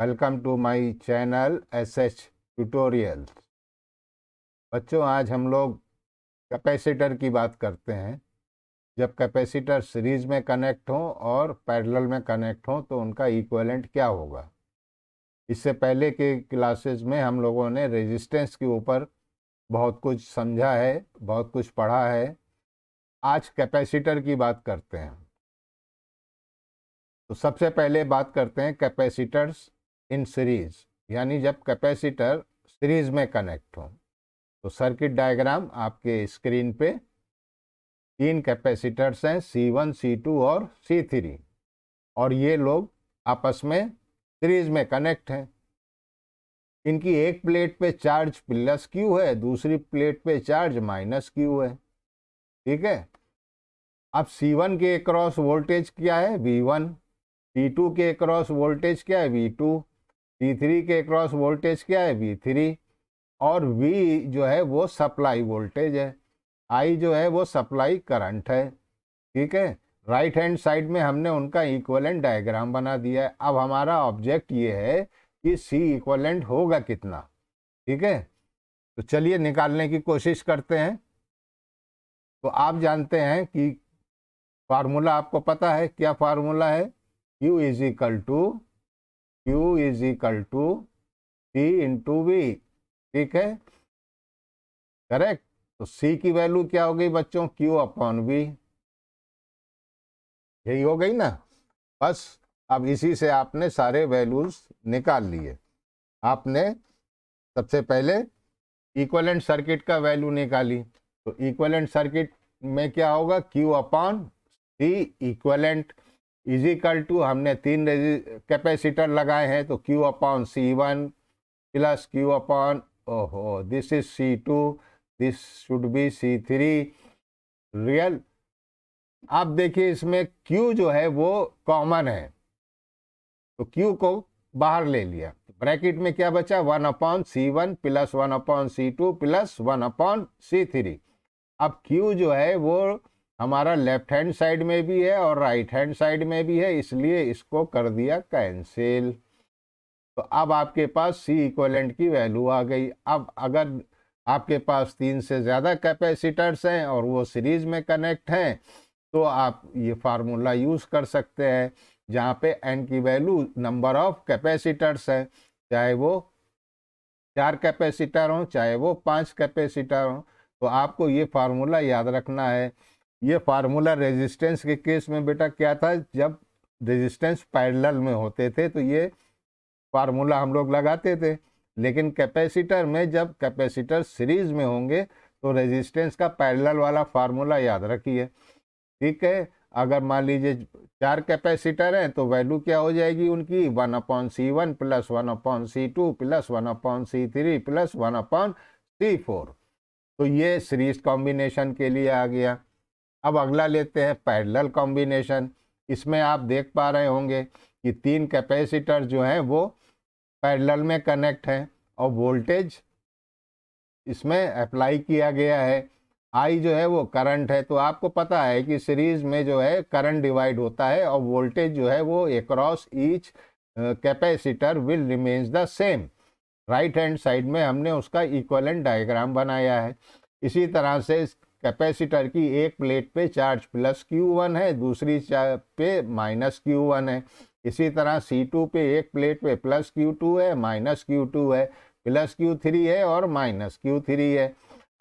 Welcome to my channel SH tutorials बच्चों आज हम लोग कैपेसिटर की बात करते हैं जब कैपेसिटर सीरीज में कनेक्ट हों और पैरेलल में कनेक्ट हों तो उनका इक्वलेंट क्या होगा इससे पहले के क्लासेस में हम लोगों ने रेजिस्टेंस के ऊपर बहुत कुछ समझा है बहुत कुछ पढ़ा है आज कैपेसिटर की बात करते हैं तो सबसे पहले बात करते हैं कैपेसिटर्स इन सीरीज यानी जब कैपेसिटर सीरीज में कनेक्ट हो तो सर्किट डायग्राम आपके स्क्रीन पे तीन कैपेसिटर्स हैं सी वन सी टू और सी थ्री और ये लोग आपस में सीरीज में कनेक्ट हैं इनकी एक प्लेट पे चार्ज प्लस क्यू है दूसरी प्लेट पे चार्ज माइनस क्यू है ठीक है अब सी वन के क्रॉस वोल्टेज क्या है वी वन सी टू के एक वोल्टेज क्या है वी टू टी थ्री के क्रॉस वोल्टेज क्या है वी थ्री और वी जो है वो सप्लाई वोल्टेज है आई जो है वो सप्लाई करंट है ठीक है राइट हैंड साइड में हमने उनका इक्वलेंट डायग्राम बना दिया है अब हमारा ऑब्जेक्ट ये है कि सी इक्वलेंट होगा कितना ठीक है तो चलिए निकालने की कोशिश करते हैं तो आप जानते हैं कि फार्मूला आपको पता है क्या फार्मूला है U is equal to Q is equal to C into V ठीक है करेक्ट तो सी की वैल्यू क्या हो गई बच्चों क्यू अपॉन वी यही हो गई ना बस अब इसी से आपने सारे वैल्यूज निकाल लिए आपने सबसे पहले इक्वलेंट सर्किट का वैल्यू निकाली तो इक्वलेंट सर्किट में क्या होगा Q upon C equivalent is equal to हमने तीन कैपेसिटर लगाए हैं तो Q upon C one plus Q upon ओहो this is C two this should be C three real आप देखिए इसमें क्यू जो है वो कॉमन है तो क्यू को बाहर ले लिया ब्रैकेट में क्या बचा one upon C one plus one upon C two plus one upon C three अब क्यू जो है वो हमारा लेफ्ट हैंड साइड में भी है और राइट हैंड साइड में भी है इसलिए इसको कर दिया कैंसिल तो अब आपके पास सी इक्वलेंट की वैल्यू आ गई अब अगर आपके पास तीन से ज़्यादा कैपेसिटर्स हैं और वो सीरीज में कनेक्ट हैं तो आप ये फार्मूला यूज़ कर सकते हैं जहाँ पे एन की वैल्यू नंबर ऑफ कैपेसिटर्स हैं चाहे वो चार कैपेसिटर हों चाहे वो पांच कैपेसिटर हों तो आपको ये फार्मूला याद रखना है ये फार्मूला रेजिस्टेंस के केस में बेटा क्या था जब रेजिस्टेंस पैरेलल में होते थे तो ये फार्मूला हम लोग लगाते थे लेकिन कैपेसिटर में जब कैपेसिटर सीरीज में होंगे तो रेजिस्टेंस का पैरेलल वाला फार्मूला याद रखिए ठीक है अगर मान लीजिए चार कैपेसिटर हैं तो वैल्यू क्या हो जाएगी उनकी one upon C one plus one upon C two plus one upon C three plus one upon C four तो ये सीरीज कॉम्बिनेशन के लिए आ गया अब अगला लेते हैं पैरेलल कॉम्बिनेशन इसमें आप देख पा रहे होंगे कि तीन कैपेसिटर जो हैं वो पैरेलल में कनेक्ट हैं और वोल्टेज इसमें अप्लाई किया गया है आई जो है वो करंट है तो आपको पता है कि सीरीज में जो है करंट डिवाइड होता है और वोल्टेज जो है वो across each capacitor will remains the same right hand side में हमने उसका इक्वलेंट डायग्राम बनाया है इसी तरह से इस कैपेसिटर की एक प्लेट पे चार्ज प्लस क्यू वन है दूसरी पे माइनस क्यू वन है इसी तरह सी टू पे एक प्लेट पे प्लस क्यू टू है माइनस क्यू टू है प्लस क्यू थ्री है और माइनस क्यू थ्री है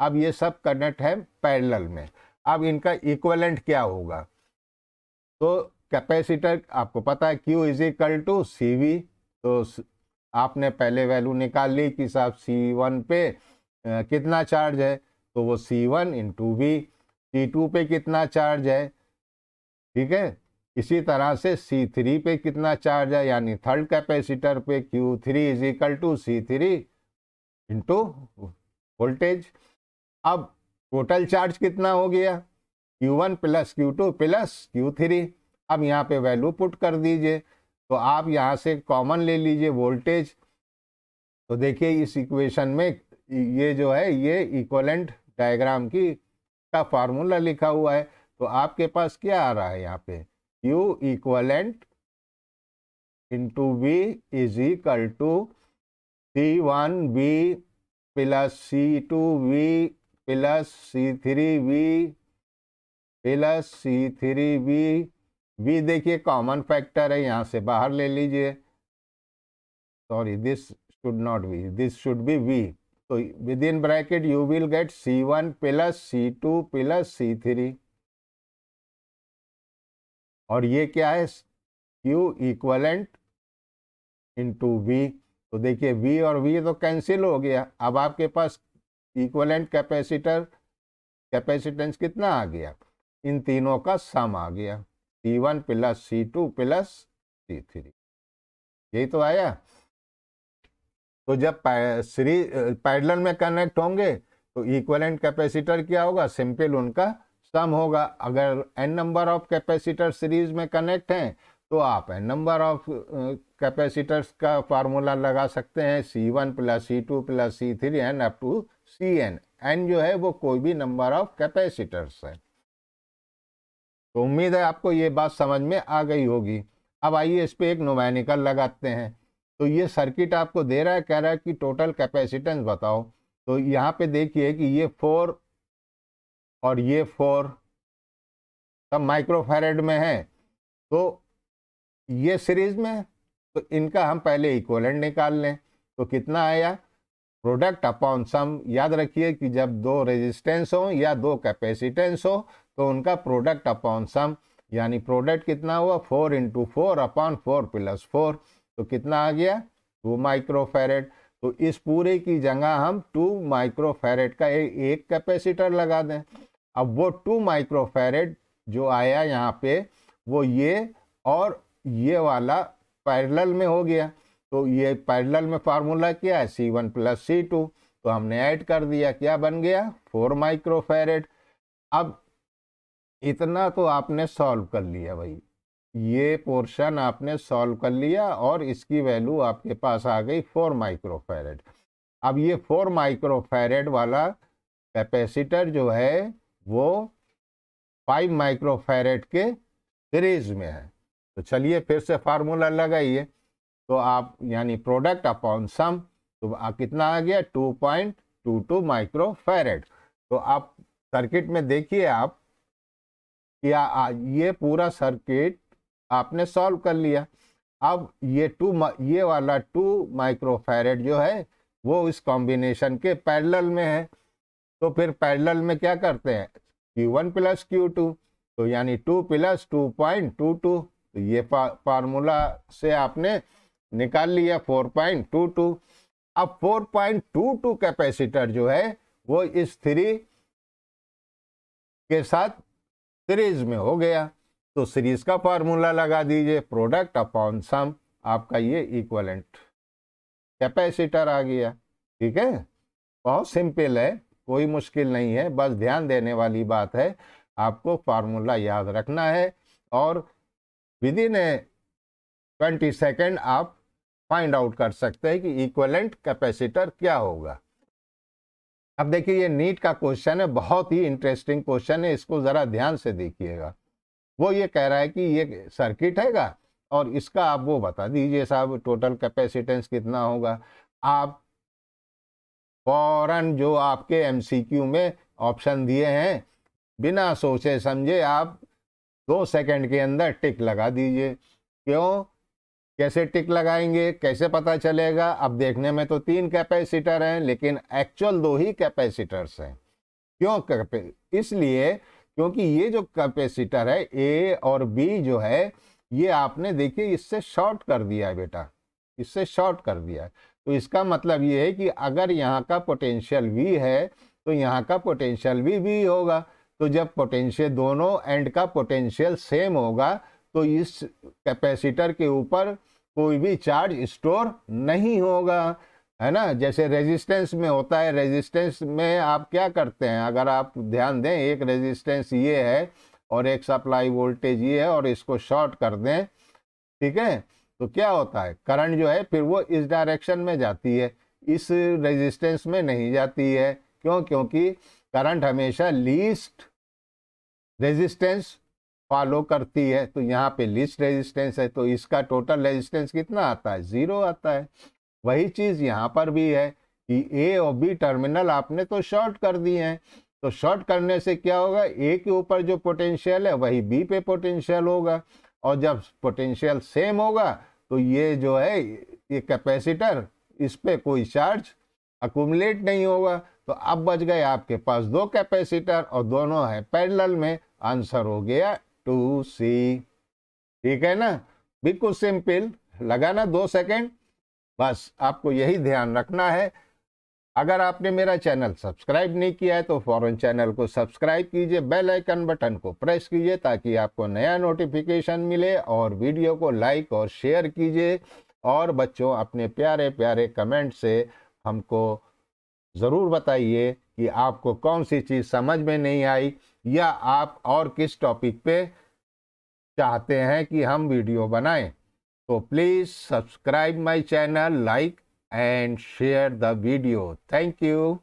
अब ये सब कनेक्ट है पैरेलल में अब इनका इक्वलेंट क्या होगा तो कैपेसिटर आपको पता है Q is equal to C V तो आपने पहले वैल्यू निकाल ली कि साहब सी वन पे कितना चार्ज है तो वो C one into B C two पे कितना चार्ज है ठीक है इसी तरह से सी थ्री पे कितना चार्ज है यानी थर्ड कैपेसिटर पे Q three is equal to C three into voltage अब टोटल चार्ज कितना हो गया Q one plus Q two plus Q three अब यहाँ पे वैल्यू पुट कर दीजिए तो आप यहाँ से कॉमन ले लीजिए वोल्टेज तो देखिए इस इक्वेशन में ये जो है ये इक्वलेंट डायग्राम की का फार्मूला लिखा हुआ है तो आपके पास क्या आ रहा है यहाँ पे U equivalent into B is equal to C one B plus C two V plus C three B plus C three B V देखिए कॉमन फैक्टर है यहाँ से बाहर ले लीजिए sorry this should not be this should be V within bracket you will get C1 two plus C three और ये क्या है Q इक्वलेंट टू वी तो देखिए V और V तो कैंसिल हो गया अब आपके पास इक्वलेंट कैपेसिटर कैपेसिटेंस कितना आ गया इन तीनों का सम आ गया C1 plus C two plus C यही तो आया तो जब सीरीज पैडलन में कनेक्ट होंगे तो इक्वलेंट कैपेसिटर क्या होगा सिंपल उनका सम होगा अगर N number of capacitor series में कनेक्ट हैं तो आप एन नंबर ऑफ कैपेसिटर्स का फार्मूला लगा सकते हैं C one plus C two plus C three N up to C N N जो है वो कोई भी नंबर ऑफ कैपेसिटर्स है तो उम्मीद है आपको ये बात समझ में आ गई होगी अब आइए इस पर एक नोमैनिकल लगाते हैं तो ये सर्किट आपको दे रहा है कह रहा है कि टोटल कैपेसिटेंस बताओ तो यहाँ पे देखिए कि ये फोर और ये फोर सब माइक्रोफेरेड तो में है तो ये सीरीज में तो इनका हम पहले इक्वलेंट निकाल लें तो कितना आया प्रोडक्ट अपॉन सम याद रखिए कि जब दो रेजिस्टेंस हो या दो कैपेसिटेंस हो तो उनका प्रोडक्ट अपॉन सम यानी प्रोडक्ट कितना हुआ four into four upon four plus four तो कितना आ गया टू माइक्रोफेरेट तो इस पूरे की जगह हम टू माइक्रोफेरेट का एक कैपेसिटर लगा दें अब वो टू माइक्रोफेरेट जो आया यहाँ पे वो ये और ये वाला पैरेलल में हो गया तो ये पैरेलल में फार्मूला क्या है C one plus C two तो हमने ऐड कर दिया क्या बन गया फोर माइक्रोफेरेट अब इतना तो आपने सॉल्व कर लिया भाई ये पोर्शन आपने सॉल्व कर लिया और इसकी वैल्यू आपके पास आ गई फोर माइक्रोफेरेड अब ये फोर माइक्रोफेरेड वाला कैपेसिटर जो है वो फाइव माइक्रोफेरेड के सीरीज में है तो चलिए फिर से फार्मूला लगाइए तो आप यानी प्रोडक्ट अपॉन सम तो आ, कितना आ गया two point two two microfarad तो आप सर्किट में देखिए आप कि ये पूरा सर्किट आपने सॉल्व कर लिया अब ये टू ये वाला टू माइक्रोफेरेट जो है वो इस कॉम्बिनेशन के पैरेलल में है तो फिर पैरेलल में क्या करते हैं Q1 वन प्लस क्यू तो यानी two plus two point two two तो ये फार्मूला से आपने निकाल लिया फोर पॉइंट टू टू अब four point two two capacitor जो है वो इस थ्री के साथ सीरीज में हो गया तो सीरीज का फार्मूला लगा दीजिए प्रोडक्ट अपॉन सम आपका ये इक्वलेंट कैपेसिटर आ गया ठीक है बहुत सिंपल है कोई मुश्किल नहीं है बस ध्यान देने वाली बात है आपको फार्मूला याद रखना है और within a twenty second आप फाइंड आउट कर सकते हैं कि इक्वलेंट कैपेसिटर क्या होगा अब देखिए ये नीट का क्वेश्चन है बहुत ही इंटरेस्टिंग क्वेश्चन है इसको ज़रा ध्यान से देखिएगा वो ये कह रहा है कि ये सर्किट हैगा और इसका आप वो बता दीजिए साहब टोटल कैपेसिटेंस कितना होगा आप फौरन जो आपके एमसीक्यू में ऑप्शन दिए हैं बिना सोचे समझे आप दो सेकंड के अंदर टिक लगा दीजिए क्यों कैसे टिक लगाएंगे कैसे पता चलेगा अब देखने में तो तीन कैपेसिटर हैं लेकिन एक्चुअल दो ही कैपेसिटर्स हैं क्यों इसलिए क्योंकि ये जो कैपेसिटर है ए और बी जो है ये आपने देखिए इससे शॉर्ट कर दिया है बेटा इससे शॉर्ट कर दिया है तो इसका मतलब ये है कि अगर यहाँ का पोटेंशियल वी है तो यहाँ का पोटेंशियल भी वी होगा तो जब पोटेंशियल दोनों एंड का पोटेंशियल सेम होगा तो इस कैपेसिटर के ऊपर कोई भी चार्ज स्टोर नहीं होगा है ना जैसे रेजिस्टेंस में होता है रेजिस्टेंस में आप क्या करते हैं अगर आप ध्यान दें एक रेजिस्टेंस ये है और एक सप्लाई वोल्टेज ये है और इसको शॉर्ट कर दें ठीक है तो क्या होता है करंट जो है फिर वो इस डायरेक्शन में जाती है इस रेजिस्टेंस में नहीं जाती है क्यों क्योंकि करंट हमेशा लीस्ट रेजिस्टेंस फॉलो करती है तो यहाँ पे लिस्ट रेजिस्टेंस है तो इसका टोटल रेजिस्टेंस कितना आता है ज़ीरो आता है वही चीज़ यहाँ पर भी है कि ए और बी टर्मिनल आपने तो शॉर्ट कर दिए हैं तो शॉर्ट करने से क्या होगा ए के ऊपर जो पोटेंशियल है वही बी पे पोटेंशियल होगा और जब पोटेंशियल सेम होगा तो ये जो है ये कैपेसिटर इस पर कोई चार्ज अकूमलेट नहीं होगा तो अब बच गए आपके पास दो कैपेसिटर और दोनों है पैरेलल में आंसर हो गया टू सी ठीक है ना बिल्कुल सिंपल लगाना दो सेकेंड बस आपको यही ध्यान रखना है अगर आपने मेरा चैनल सब्सक्राइब नहीं किया है तो फ़ौरन चैनल को सब्सक्राइब कीजिए बेल आइकन बटन को प्रेस कीजिए ताकि आपको नया नोटिफिकेशन मिले और वीडियो को लाइक और शेयर कीजिए और बच्चों अपने प्यारे प्यारे कमेंट से हमको ज़रूर बताइए कि आपको कौन सी चीज़ समझ में नहीं आई या आप और किस टॉपिक पे चाहते हैं कि हम वीडियो बनाएं So please subscribe my channel, like and share the video. Thank you.